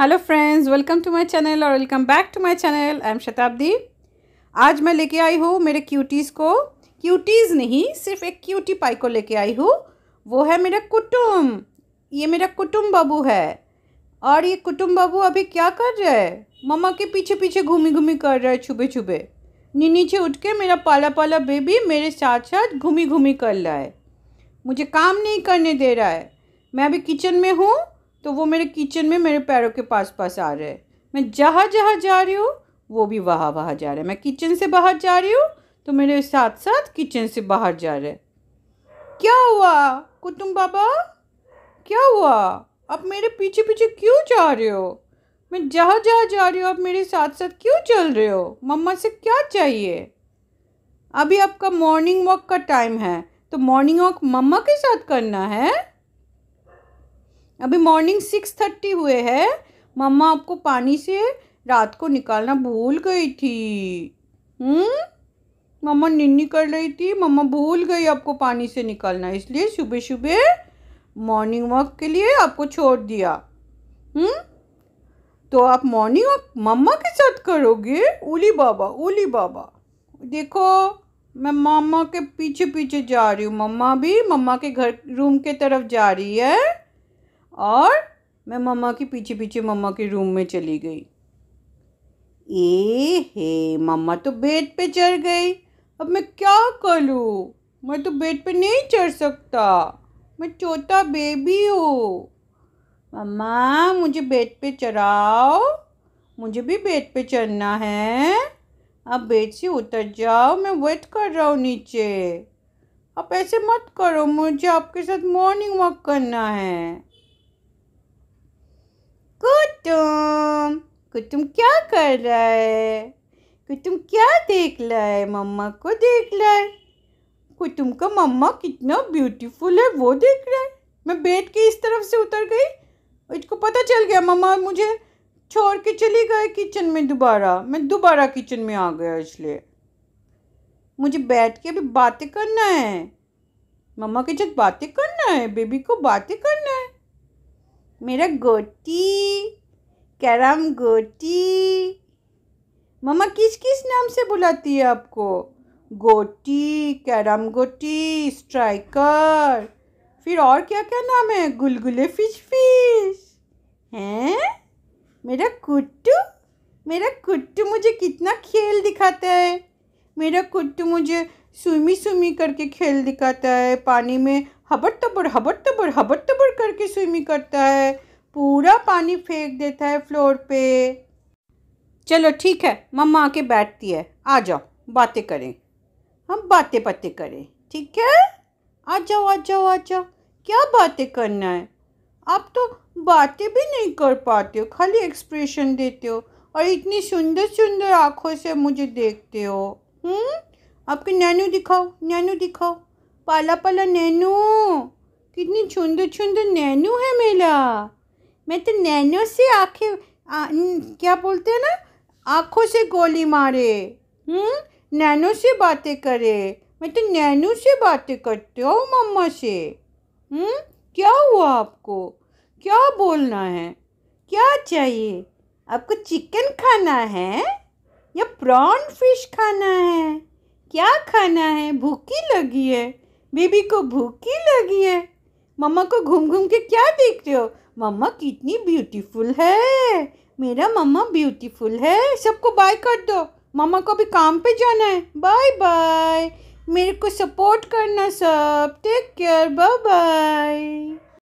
Hello friends welcome to my channel और welcome back to my channel I am Shatabdi आज मैं लेके आई हूँ मेरे क्यूटीज़ को क्यूटीज़ नहीं सिर्फ एक क्यूटी पाई को लेके आई हूँ वो है मेरा कुटुम ये मेरा कुटुम बाबू है और ये कुटुम बाबू अभी क्या कर रहा है मम्मा के पीछे पीछे घूमी घूमी कर रहा है छुपे छुपे नीचे उठ के मेरा पाला पाला बेबी मेरे साथ साथ घूमी घूमी कर रहा है मुझे काम नहीं करने दे रहा है मैं अभी किचन में हूँ तो वो मेरे किचन में मेरे पैरों के पास पास आ रहा है मैं जहाँ जहाँ जा रही हूँ वो भी वहाँ वहाँ जा रहा है मैं किचन से बाहर जा रही हूँ तो मेरे साथ साथ किचन से बाहर जा रहा है क्या हुआ कुतुम बाबा क्या हुआ आप मेरे पीछे पीछे क्यों जा रहे हो मैं जहाँ जहाँ जा रही हूँ आप मेरे साथ साथ क्यों चल रहे हो मम्मा से क्या चाहिए अभी आपका मॉर्निंग वॉक का टाइम है तो मॉर्निंग वॉक मम्मा के साथ करना है अभी मॉर्निंग सिक्स थर्टी हुए है मम्मा आपको पानी से रात को निकालना भूल गई थी हम्म मम्मा निन्नी कर रही थी मम्मा भूल गई आपको पानी से निकालना इसलिए सुबह सुबह मॉर्निंग वॉक के लिए आपको छोड़ दिया हम्म तो आप मॉर्निंग वॉक मम्मा के साथ करोगे ओली बाबा ओली बाबा देखो मैं मम्मा के पीछे पीछे जा रही हूँ मम्मा भी मम्मा के घर रूम के तरफ जा रही है और मैं मम्मा के पीछे पीछे मम्मा के रूम में चली गई ए हे मम्मा तो बेड पे चढ़ गई अब मैं क्या करूँ मैं तो बेड पे नहीं चढ़ सकता मैं छोटा बेबी हूँ मम्मा मुझे बेड पे चढ़ाओ मुझे भी बेड पे चढ़ना है आप बेड से उतर जाओ मैं वेट कर रहा हूँ नीचे आप ऐसे मत करो मुझे आपके साथ मॉर्निंग वॉक करना है तुम क्या कर रहा है तुम क्या देख रहा है मम्मा को देख रहा है कोई तुमका मम्मा कितना ब्यूटीफुल है वो देख रहा है मैं बैठ के इस तरफ से उतर गई इसको पता चल गया मम्मा मुझे छोड़ के चली गए किचन में दोबारा मैं दोबारा किचन में आ गया इसलिए मुझे बैठ के अभी बातें करना है मम्मा के साथ बातें करना है बेबी को बातें करना है मेरा गोटी कैरम गोटी मम्मा किस किस नाम से बुलाती है आपको गोटी कैरम गोटी स्ट्राइकर फिर और क्या क्या नाम है गुलगुले फिश फिश हैं मेरा कुट्टू मेरा कुट्टू मुझे कितना खेल दिखाता है मेरा कुट्टू मुझे सुमी सुमी करके खेल दिखाता है पानी में हबड़ तबड़ हबड़ तबड़ हबड़ तबड़ करके स्विमी करता है पूरा पानी फेंक देता है फ्लोर पे चलो ठीक है मम्मा आके बैठती है आ जाओ बातें करें हम बातें बातें करें ठीक है आ जाओ आ जाओ आ जाओ क्या बातें करना है आप तो बातें भी नहीं कर पाते हो खाली एक्सप्रेशन देते हो और इतनी सुंदर सुंदर आँखों से मुझे देखते हो हुँ? हम्म? आपके नैनू दिखाओ नैनू दिखाओ पाला पाला नैनू कितनी छुंद छुंद नैनू है मेला मैं तो नैनों से आँखें क्या बोलते हैं ना आँखों से गोली मारे हम्म? नैनों से बातें करे मैं तो नैनू से बातें करते हो मम्मा से हुँ? हम्म? क्या हुआ आपको क्या बोलना है क्या चाहिए आपको चिकन खाना है या प्रॉन फिश खाना है क्या खाना है भूखी लगी है बेबी को भूखी लगी है मम्मा को घूम घूम के क्या देख रहे हो मम्मा कितनी ब्यूटीफुल है मेरा मम्मा ब्यूटीफुल है सबको बाय कर दो मम्मा को भी काम पे जाना है बाय बाय मेरे को सपोर्ट करना सब टेक केयर बाय बाय